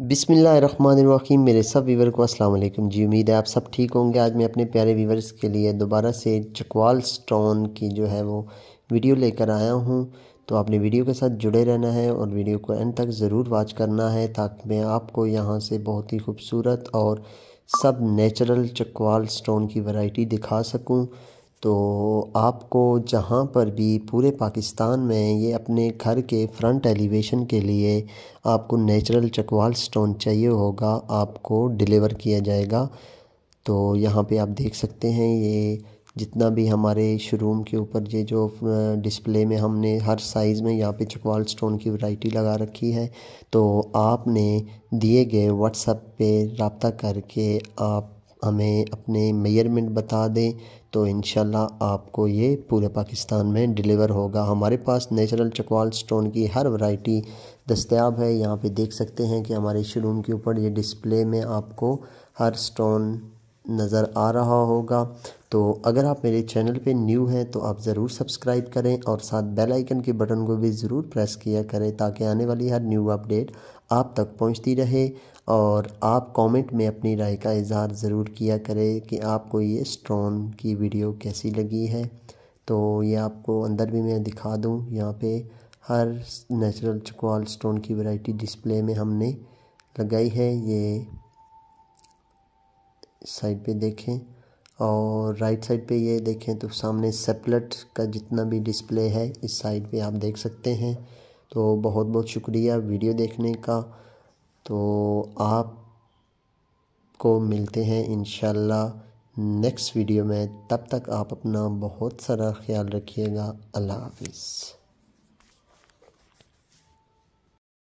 बिसमीम मेरे सब वीवर को अस्सलाम वालेकुम जी उम्मीद है आप सब ठीक होंगे आज मैं अपने प्यारे वीवर्स के लिए दोबारा से चकवाल स्टोन की जो है वो वीडियो लेकर आया हूँ तो आपने वीडियो के साथ जुड़े रहना है और वीडियो को एंड तक ज़रूर वाच करना है ताकि मैं आपको यहाँ से बहुत ही खूबसूरत और सब नेचुरल चकवाल स्टोन की वैरायटी दिखा सकूँ तो आपको जहाँ पर भी पूरे पाकिस्तान में ये अपने घर के फ्रंट एलिवेशन के लिए आपको नेचुरल चकवाल स्टोन चाहिए होगा आपको डिलीवर किया जाएगा तो यहाँ पे आप देख सकते हैं ये जितना भी हमारे शोरूम के ऊपर ये जो डिस्प्ले में हमने हर साइज़ में यहाँ पे चकवाल स्टोन की वैरायटी लगा रखी है तो आपने दिए गए व्हाट्सएप पे रबता करके आप हमें अपने मेयरमेंट बता दें तो इन आपको ये पूरे पाकिस्तान में डिलीवर होगा हमारे पास नेचुरल चकवाल स्टोन की हर वैरायटी दस्तियाब है यहाँ पे देख सकते हैं कि हमारे शोरूम के ऊपर ये डिस्प्ले में आपको हर स्टोन नज़र आ रहा होगा तो अगर आप मेरे चैनल पे न्यू हैं तो आप ज़रूर सब्सक्राइब करें और साथ बेल आइकन के बटन को भी ज़रूर प्रेस किया करें ताकि आने वाली हर न्यू अपडेट आप तक पहुंचती रहे और आप कमेंट में अपनी राय का इजहार ज़रूर किया करें कि आपको ये स्ट्रॉन की वीडियो कैसी लगी है तो ये आपको अंदर भी मैं दिखा दूँ यहाँ पर हर नेचुरल चकवाल स्टोन की वैरायटी डिस्प्ले में हमने लगाई है ये साइड पे देखें और राइट साइड पे ये देखें तो सामने सेपलेट का जितना भी डिस्प्ले है इस साइड पे आप देख सकते हैं तो बहुत बहुत शुक्रिया वीडियो देखने का तो आप को मिलते हैं इन नेक्स्ट वीडियो में तब तक आप अपना बहुत सारा ख्याल रखिएगा अल्लाह हाफिज़